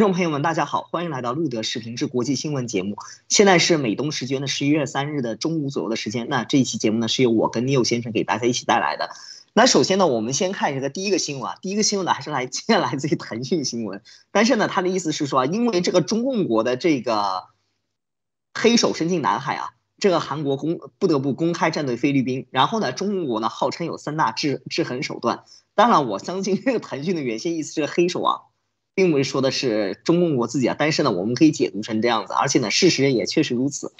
观众朋友们，大家好，欢迎来到路德视频之国际新闻节目。现在是美东时间的十一月三日的中午左右的时间。那这一期节目呢，是由我跟尼友先生给大家一起带来的。那首先呢，我们先看一下第一个新闻啊。第一个新闻呢，还是来接下来自于腾讯新闻。但是呢，他的意思是说啊，因为这个中共国的这个黑手伸进南海啊，这个韩国公不得不公开站队菲律宾。然后呢，中国呢号称有三大制制衡手段。当然，我相信这个腾讯的原先意思，这个黑手啊。并不是说的是中共国自己啊，但是呢，我们可以解读成这样子，而且呢，事实也确实如此。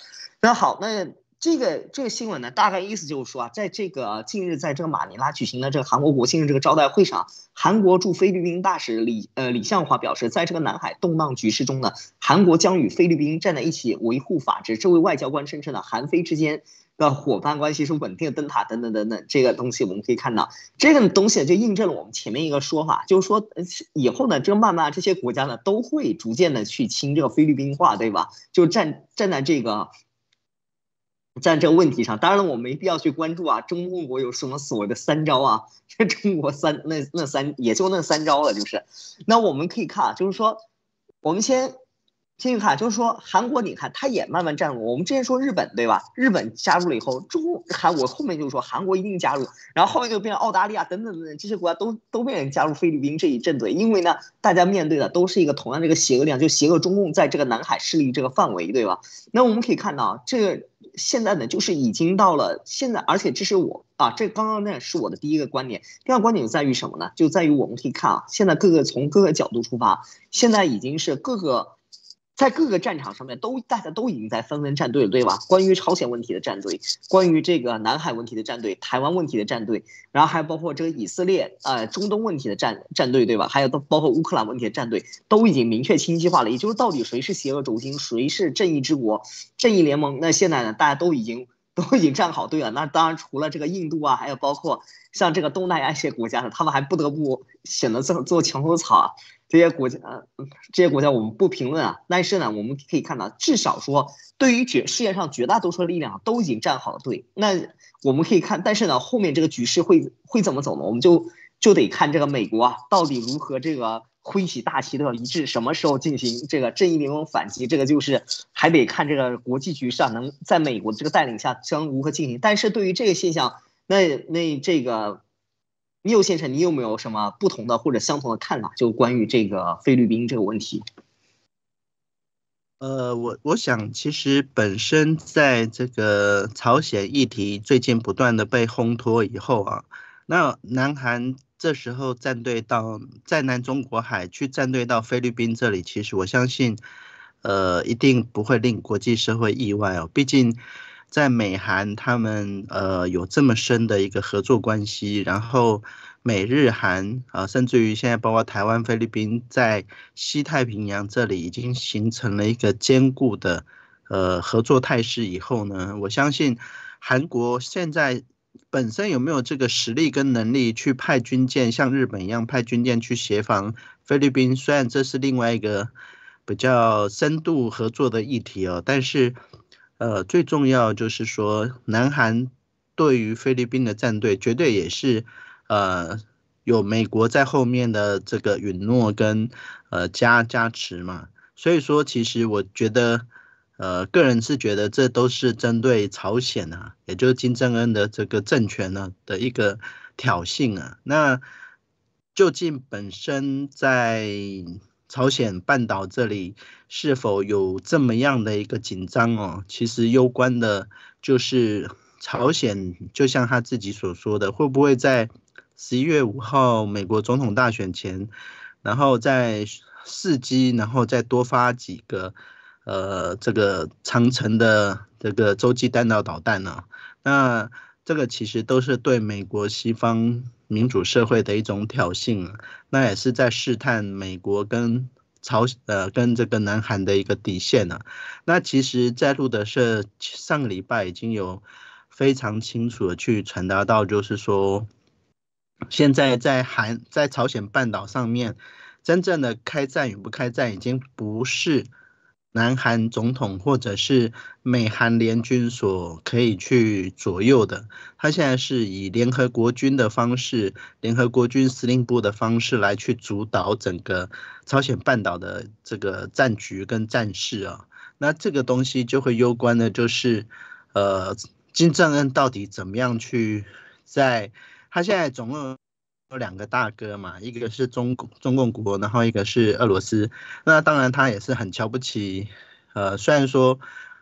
那好，那。这个这个新闻呢，大概意思就是说啊，在这个近日在这个马尼拉举行的这个韩国国庆日这个招待会上，韩国驻菲律宾大使李呃李相华表示，在这个南海动荡局势中呢，韩国将与菲律宾站在一起维护法治。这位外交官声称呢，韩菲之间的伙伴关系是稳定的灯塔等等等等。这个东西我们可以看到，这个东西就印证了我们前面一个说法，就是说以后呢，这慢慢这些国家呢都会逐渐的去听这个菲律宾话，对吧？就站站在这个。在这个问题上，当然了，我没必要去关注啊。中共国有什么所谓的三招啊？这 中国三那那三也就那三招了，就是。那我们可以看啊，就是说，我们先听去看，就是说，韩国，你看它也慢慢站稳。我们之前说日本对吧？日本加入了以后，中韩国后面就说韩国一定加入，然后后面就变成澳大利亚等等等等这些国家都都被人加入菲律宾这一阵子，因为呢，大家面对的都是一个同样的一个邪恶力量，就邪恶中共在这个南海势力这个范围，对吧？那我们可以看到这个。现在呢，就是已经到了现在，而且这是我啊，这刚刚呢是我的第一个观点。第二个观点就在于什么呢？就在于我们可以看啊，现在各个从各个角度出发，现在已经是各个。在各个战场上面，都大家都已经在纷纷站队，对吧？关于朝鲜问题的战队，关于这个南海问题的战队，台湾问题的战队，然后还包括这个以色列呃中东问题的战战队，对吧？还有都包括乌克兰问题的战队，都已经明确清晰化了。也就是到底谁是邪恶轴心，谁是正义之国，正义联盟？那现在呢？大家都已经都已经站好队了。那当然，除了这个印度啊，还有包括像这个东南亚一些国家呢，他们还不得不显得做做墙头草。这些国家，这些国家我们不评论啊。但是呢，我们可以看到，至少说，对于绝世界上绝大多数力量都已经站好了队。那我们可以看，但是呢，后面这个局势会会怎么走呢？我们就就得看这个美国啊，到底如何这个挥起大旗的一致，什么时候进行这个正义联盟反击？这个就是还得看这个国际局势啊，能在美国这个带领下将如何进行。但是对于这个现象，那那这个。缪先生，你有没有什么不同的或者相同的看法？就关于这个菲律宾这个问题？呃，我我想，其实本身在这个朝鲜议题最近不断的被烘托以后啊，那南韩这时候站队到在南中国海，去站队到菲律宾这里，其实我相信，呃，一定不会令国际社会意外哦，毕竟。在美韩他们呃有这么深的一个合作关系，然后美日韩啊，甚至于现在包括台湾、菲律宾在西太平洋这里已经形成了一个坚固的呃合作态势。以后呢，我相信韩国现在本身有没有这个实力跟能力去派军舰像日本一样派军舰去协防菲律宾？虽然这是另外一个比较深度合作的议题哦，但是。呃，最重要就是说，南韩对于菲律宾的战队，绝对也是，呃，有美国在后面的这个允诺跟呃加加持嘛。所以说，其实我觉得，呃，个人是觉得这都是针对朝鲜啊，也就是金正恩的这个政权呢的一个挑衅啊。那究竟本身在？朝鲜半岛这里是否有这么样的一个紧张哦？其实攸关的就是朝鲜，就像他自己所说的，会不会在十一月五号美国总统大选前，然后在伺机，然后再多发几个，呃，这个长城的这个洲际弹道导弹呢？那这个其实都是对美国西方。民主社会的一种挑衅，那也是在试探美国跟朝呃跟这个南韩的一个底线啊。那其实，在路德社上个礼拜已经有非常清楚的去传达到，就是说，现在在韩在朝鲜半岛上面，真正的开战与不开战已经不是。南韩总统或者是美韩联军所可以去左右的，他现在是以联合国军的方式，联合国军司令部的方式来去主导整个朝鲜半岛的这个战局跟战事啊。那这个东西就会攸关的，就是呃，金正恩到底怎么样去在，他现在总共。有两个大哥嘛，一个是中共中共国，然后一个是俄罗斯。那当然，他也是很瞧不起。呃，虽然说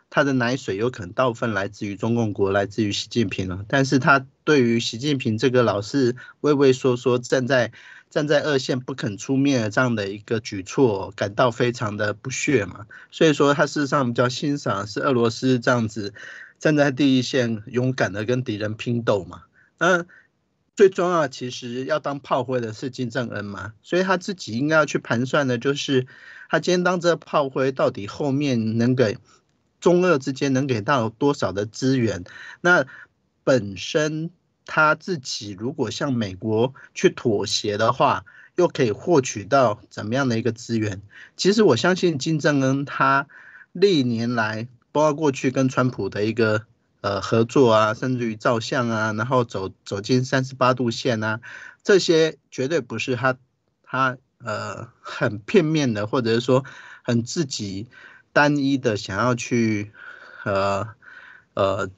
他的奶水有可能大部分来自于中共国，来自于习近平了，但是他对于习近平这个老是畏畏缩缩，站在站在二线不肯出面这样的一个举措，感到非常的不屑嘛。所以说，他事实上比较欣赏是俄罗斯这样子站在第一线，勇敢的跟敌人拼斗嘛。嗯。最重要其实要当炮灰的是金正恩嘛，所以他自己应该要去盘算的，就是他今天当这炮灰，到底后面能给中俄之间能给到多少的资源？那本身他自己如果向美国去妥协的话，又可以获取到怎么样的一个资源？其实我相信金正恩他历年来包括过去跟川普的一个。呃，合作啊，甚至于照相啊，然后走走进三十八度线啊，这些绝对不是他他呃很片面的，或者是说很自己单一的想要去呃呃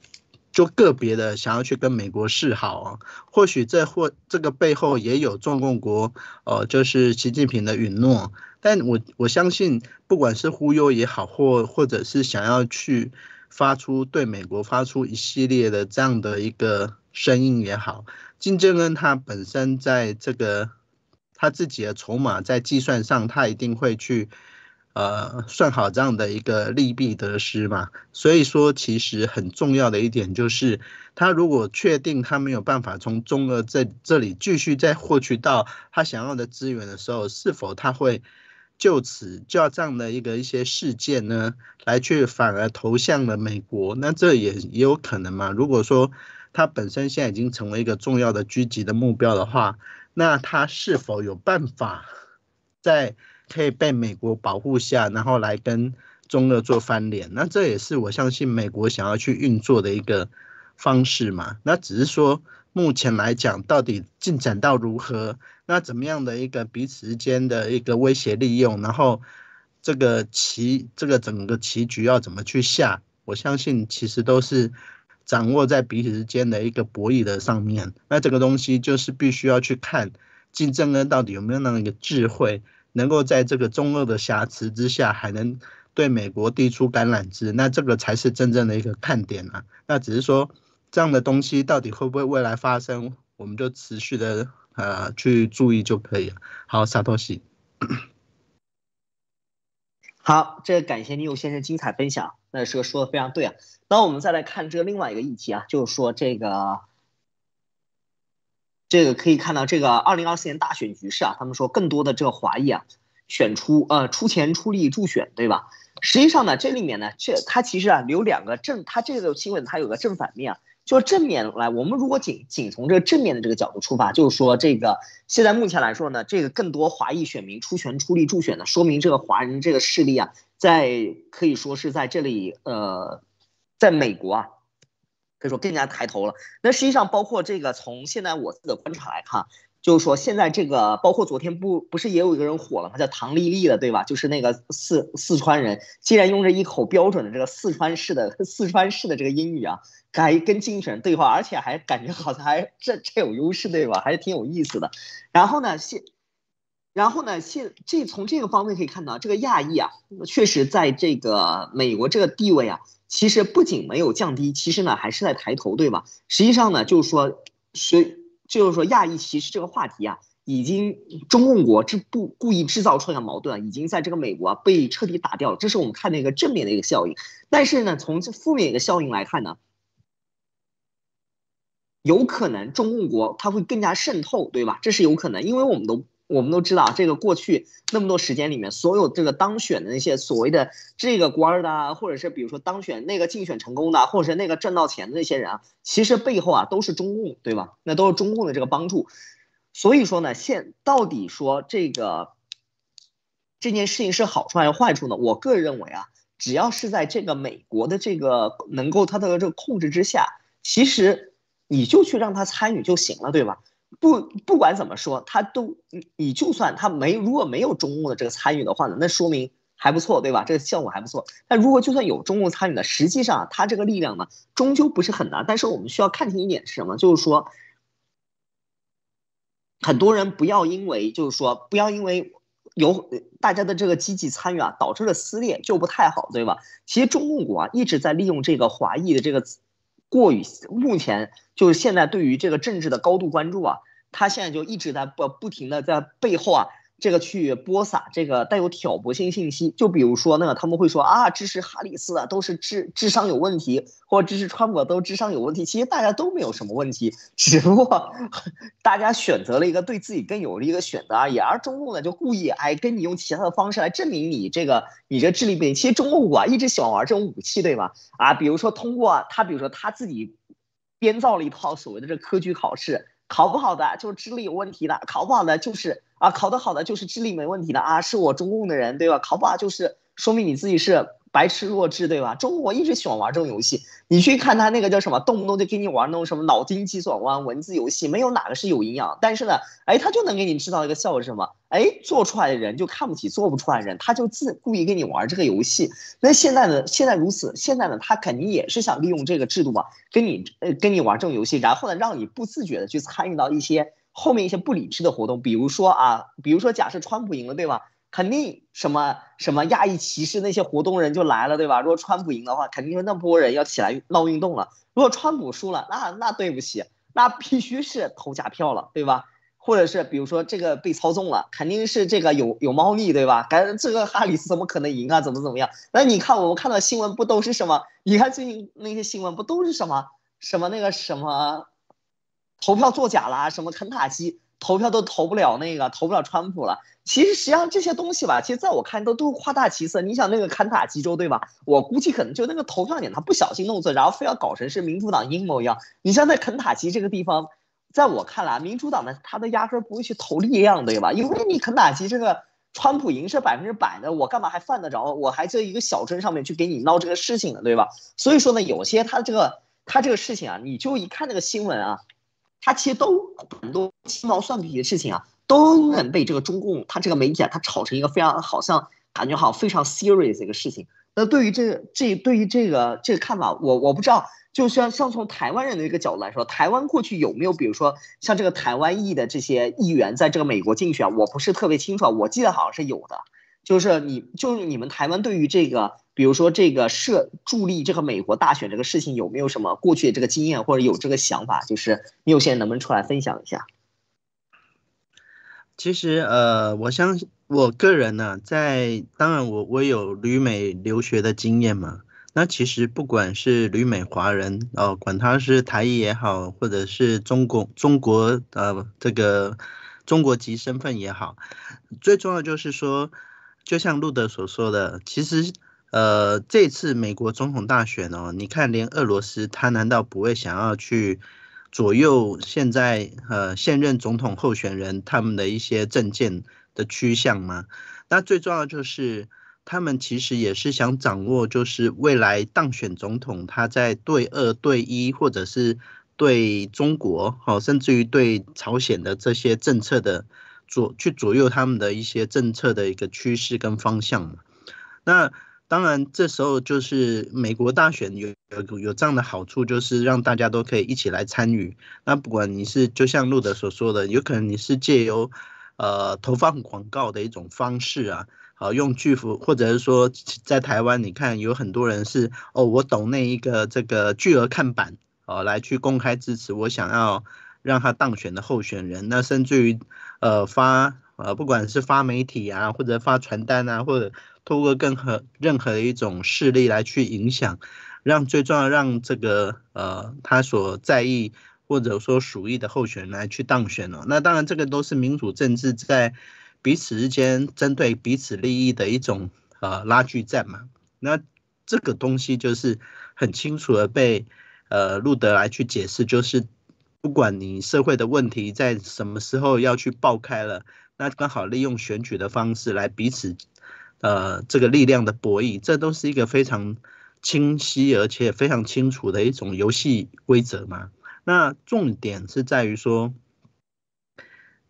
就个别的想要去跟美国示好啊。或许这或这个背后也有中共国呃就是习近平的允诺。但我我相信，不管是忽悠也好，或或者是想要去。发出对美国发出一系列的这样的一个声音也好，金正恩他本身在这个他自己的筹码在计算上，他一定会去呃算好这样的一个利弊得失嘛。所以说，其实很重要的一点就是，他如果确定他没有办法从中俄这这里继续再获取到他想要的资源的时候，是否他会。就此，就这样的一个一些事件呢，来去反而投向了美国，那这也也有可能嘛？如果说他本身现在已经成为一个重要的狙击的目标的话，那他是否有办法在可以被美国保护下，然后来跟中俄做翻脸？那这也是我相信美国想要去运作的一个方式嘛？那只是说目前来讲，到底进展到如何？那怎么样的一个彼此之间的一个威胁利用，然后这个棋，这个整个棋局要怎么去下？我相信其实都是掌握在彼此之间的一个博弈的上面。那这个东西就是必须要去看，竞争恩到底有没有那样一个智慧，能够在这个中日的瑕疵之下，还能对美国递出橄榄枝？那这个才是真正的一个看点啊！那只是说这样的东西到底会不会未来发生，我们就持续的。呃，去注意就可以了。好，啥托西。好，这个感谢你，有先生精彩分享。那说说的非常对啊。那我们再来看这个另外一个议题啊，就是说这个，这个可以看到这个二零二四年大选局势啊。他们说更多的这个华裔啊，选出呃出钱出力助选，对吧？实际上呢，这里面呢，这它其实啊有两个正，它这个新闻它有个正反面啊。就正面来，我们如果仅仅从这个正面的这个角度出发，就是说这个现在目前来说呢，这个更多华裔选民出权出力助选呢，说明这个华人这个势力啊，在可以说是在这里呃，在美国啊，可以说更加抬头了。那实际上包括这个从现在我自己的观察来看。就是说，现在这个包括昨天不不是也有一个人火了吗？叫唐丽丽的，对吧？就是那个四四川人，竟然用着一口标准的这个四川式的四川式的这个英语啊，还跟竞选对话，而且还感觉好像还这这有优势，对吧？还是挺有意思的。然后呢，现然后呢，现这从这个方面可以看到，这个亚裔啊，确实在这个美国这个地位啊，其实不仅没有降低，其实呢还是在抬头，对吧？实际上呢，就是说，所以。就是说，亚裔歧视这个话题啊，已经中共国这不故意制造出来的矛盾，已经在这个美国被彻底打掉。了。这是我们看的一个正面的一个效应。但是呢，从这负面一个效应来看呢，有可能中共国它会更加渗透，对吧？这是有可能，因为我们都。我们都知道，这个过去那么多时间里面，所有这个当选的那些所谓的这个官儿的，或者是比如说当选那个竞选成功的，或者是那个赚到钱的那些人啊，其实背后啊都是中共，对吧？那都是中共的这个帮助。所以说呢，现到底说这个这件事情是好处还是坏处呢？我个人认为啊，只要是在这个美国的这个能够他的这个控制之下，其实你就去让他参与就行了，对吧？不，不管怎么说，他都你你就算他没如果没有中共的这个参与的话呢，那说明还不错，对吧？这个效果还不错。但如果就算有中共参与的，实际上他这个力量呢，终究不是很大。但是我们需要看清一点是什么，就是说，很多人不要因为就是说不要因为有大家的这个积极参与啊，导致了撕裂就不太好，对吧？其实中共股啊一直在利用这个华裔的这个。过于目前就是现在对于这个政治的高度关注啊，他现在就一直在不不停的在背后啊。这个去播撒这个带有挑拨性信息，就比如说呢，他们会说啊，支持哈里斯啊，都是智智商有问题，或支持川普都智商有问题。其实大家都没有什么问题，只不过 大家选择了一个对自己更有利的选择而已。而中路呢，就故意哎，跟你用其他的方式来证明你这个你这智力不行。其实中路啊，一直喜欢玩这种武器，对吧？啊，比如说通过他，比如说他自己编造了一套所谓的这科举考试，考不好的就是智力有问题的，考不好的就是。啊，考得好的就是智力没问题的啊，是我中共的人对吧？考不好就是说明你自己是白痴弱智对吧？中国一直喜欢玩这种游戏，你去看他那个叫什么，动不动就给你玩那种什么脑筋急转弯、文字游戏，没有哪个是有营养。但是呢，哎，他就能给你制造一个效果是什么？哎，做出来的人就看不起做不出来人，他就自故意跟你玩这个游戏。那现在呢？现在如此，现在呢？他肯定也是想利用这个制度吧，跟你呃，跟你玩这种游戏，然后呢，让你不自觉的去参与到一些。后面一些不理智的活动，比如说啊，比如说假设川普赢了，对吧？肯定什么什么亚裔歧视那些活动人就来了，对吧？如果川普赢的话，肯定说那波人要起来闹运动了。如果川普输了，那那对不起，那必须是投假票了，对吧？或者是比如说这个被操纵了，肯定是这个有有猫腻，对吧？感觉这个哈里斯怎么可能赢啊？怎么怎么样？那你看我们看到新闻不都是什么？你看最近那些新闻不都是什么什么那个什么？投票作假啦，什么肯塔基投票都投不了那个，投不了川普了。其实实际上这些东西吧，其实在我看都都夸大其词。你想那个肯塔基州对吧？我估计可能就那个投票点他不小心弄错，然后非要搞成是民主党阴谋一样。你像在肯塔基这个地方，在我看来，民主党呢他都压根不会去投力量对吧？因为你肯塔基这个川普赢是百分之百的，我干嘛还犯得着我还在一个小镇上面去给你闹这个事情呢对吧？所以说呢，有些他这个他这个事情啊，你就一看那个新闻啊。他其实都很多鸡毛蒜皮的事情啊，都能被这个中共他这个媒体啊，他炒成一个非常好像感觉好像非常 serious 一个事情。那对于这这对于这个这个看法，我我不知道。就像像从台湾人的一个角度来说，台湾过去有没有比如说像这个台湾裔的这些议员在这个美国竞选，我不是特别清楚。啊。我记得好像是有的。就是你，就是你们台湾对于这个，比如说这个设助力这个美国大选这个事情，有没有什么过去的这个经验，或者有这个想法？就是你有些能不能出来分享一下？其实呃，我相信我个人呢，在当然我我有旅美留学的经验嘛。那其实不管是旅美华人哦，管他是台裔也好，或者是中国中国呃这个中国籍身份也好，最重要就是说。就像路德所说的，其实，呃，这次美国总统大选哦，你看，连俄罗斯，他难道不会想要去左右现在呃现任总统候选人他们的一些政见的趋向吗？那最重要就是，他们其实也是想掌握，就是未来当选总统他在对二对一，或者是对中国，好，甚至于对朝鲜的这些政策的。左去左右他们的一些政策的一个趋势跟方向嘛，那当然这时候就是美国大选有有有这样的好处，就是让大家都可以一起来参与。那不管你是就像路德所说的，有可能你是借由呃投放广告的一种方式啊，好用巨幅，或者是说在台湾你看有很多人是哦，我懂那一个这个巨额看板啊，来去公开支持我想要。让他当选的候选人，那甚至于，呃，发，呃，不管是发媒体啊，或者发传单啊，或者透过任何任何一种势力来去影响，让最重要让这个呃他所在意或者说属意的候选人来去当选了。那当然，这个都是民主政治在彼此之间针对彼此利益的一种呃拉锯战嘛。那这个东西就是很清楚的被呃路德来去解释，就是。不管你社会的问题在什么时候要去爆开了，那刚好利用选举的方式来彼此，呃，这个力量的博弈，这都是一个非常清晰而且非常清楚的一种游戏规则嘛。那重点是在于说，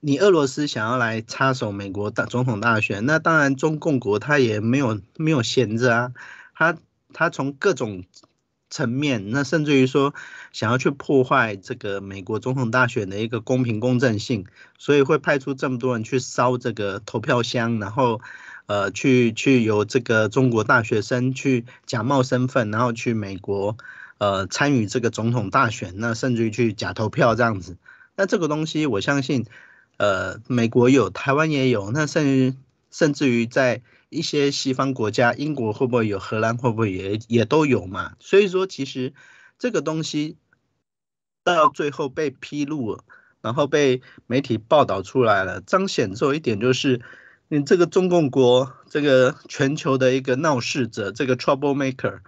你俄罗斯想要来插手美国大总统大选，那当然中共国他也没有没有闲着啊，他他从各种。层面，那甚至于说，想要去破坏这个美国总统大选的一个公平公正性，所以会派出这么多人去烧这个投票箱，然后，呃，去去由这个中国大学生去假冒身份，然后去美国，呃，参与这个总统大选，那甚至于去假投票这样子。那这个东西，我相信，呃，美国有，台湾也有，那甚至甚至于在。一些西方国家，英国会不会有？荷兰会不会也也都有嘛？所以说，其实这个东西到最后被披露，然后被媒体报道出来了，彰显出一点就是，你这个中共国，这个全球的一个闹事者，这个 trouble maker，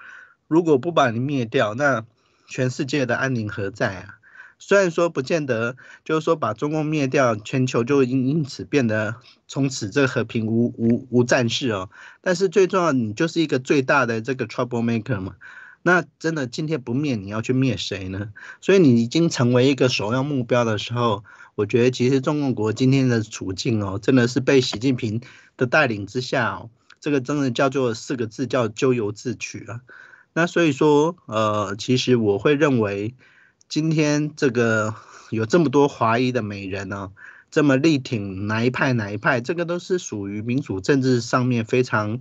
如果不把你灭掉，那全世界的安宁何在啊？虽然说不见得，就是说把中共灭掉，全球就因因此变得从此这和平无无无战事哦，但是最重要，你就是一个最大的这个 trouble maker 嘛，那真的今天不灭，你要去灭谁呢？所以你已经成为一个首要目标的时候，我觉得其实中共国今天的处境哦，真的是被习近平的带领之下哦，这个真的叫做四个字叫咎由自取啊。那所以说，呃，其实我会认为。今天这个有这么多华裔的美人呢，这么力挺哪一派哪一派，这个都是属于民主政治上面非常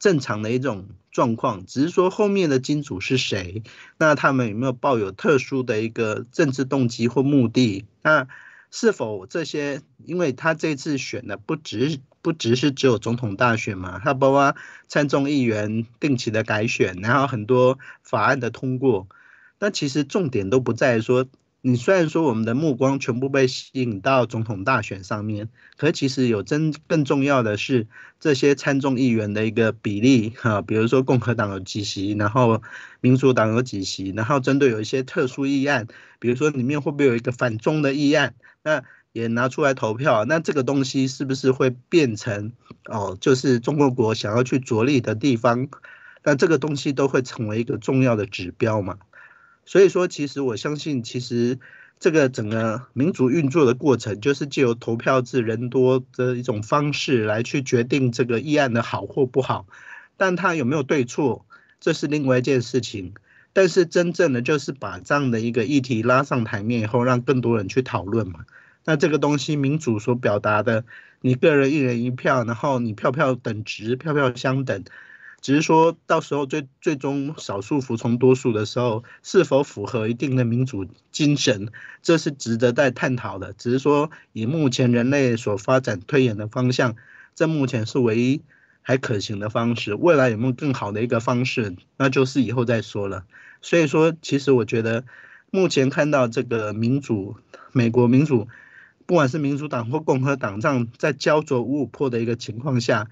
正常的一种状况。只是说后面的金主是谁，那他们有没有抱有特殊的一个政治动机或目的？那是否这些？因为他这次选的不只不只是只有总统大选嘛，他包括参众议员定期的改选，然后很多法案的通过。但其实重点都不在说，你虽然说我们的目光全部被吸引到总统大选上面，可其实有真更重要的是这些参众议员的一个比例哈，比如说共和党有几席，然后民主党有几席，然后针对有一些特殊议案，比如说里面会不会有一个反中的议案，那也拿出来投票，那这个东西是不是会变成哦，就是中国国想要去着力的地方，那这个东西都会成为一个重要的指标嘛？所以说，其实我相信，其实这个整个民主运作的过程，就是借由投票制、人多的一种方式来去决定这个议案的好或不好。但它有没有对错，这是另外一件事情。但是真正的就是把这样的一个议题拉上台面以后，让更多人去讨论嘛。那这个东西，民主所表达的，你个人一人一票，然后你票票等值，票票相等。只是说到时候最最终少数服从多数的时候是否符合一定的民主精神，这是值得在探讨的。只是说以目前人类所发展推演的方向，这目前是唯一还可行的方式。未来有没有更好的一个方式，那就是以后再说了。所以说，其实我觉得目前看到这个民主，美国民主，不管是民主党或共和党，这样在焦灼、无五破的一个情况下。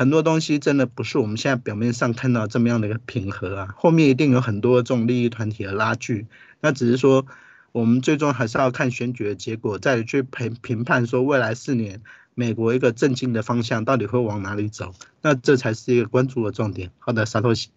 很多东西真的不是我们现在表面上看到这么样的一个平和啊，后面一定有很多这种利益团体的拉锯。那只是说，我们最终还是要看选举的结果，再去评评判说未来四年美国一个政经的方向到底会往哪里走。那这才是一个关注的重点。好的，沙托西。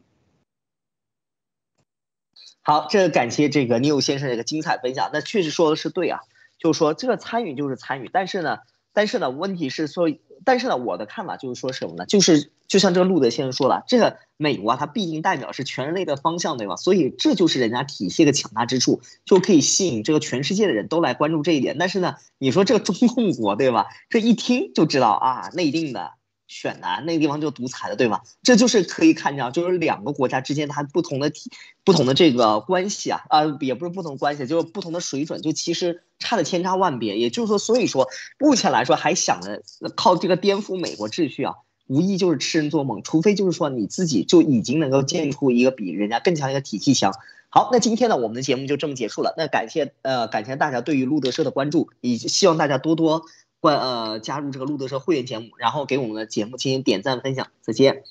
好，这感谢这个尼欧先生的一个精彩分享。那确实说的是对啊，就是说这个参与就是参与，但是呢，但是呢，问题是说。但是呢，我的看法就是说什么呢？就是就像这个路德先生说了，这个美国啊，它毕竟代表是全人类的方向，对吧？所以这就是人家体系的强大之处，就可以吸引这个全世界的人都来关注这一点。但是呢，你说这个中控国，对吧？这一听就知道啊，内定的。选的，那个地方就独裁了，对吗？这就是可以看见就是两个国家之间它不同的体、不同的这个关系啊，呃，也不是不同关系，就是不同的水准，就其实差的千差万别。也就是说，所以说目前来说还想着靠这个颠覆美国秩序啊，无疑就是痴人做梦。除非就是说你自己就已经能够建出一个比人家更强一个体系，强。好，那今天呢，我们的节目就这么结束了。那感谢呃，感谢大家对于路德社的关注，以希望大家多多。关呃，加入这个路德社会员节目，然后给我们的节目进行点赞分享，再见。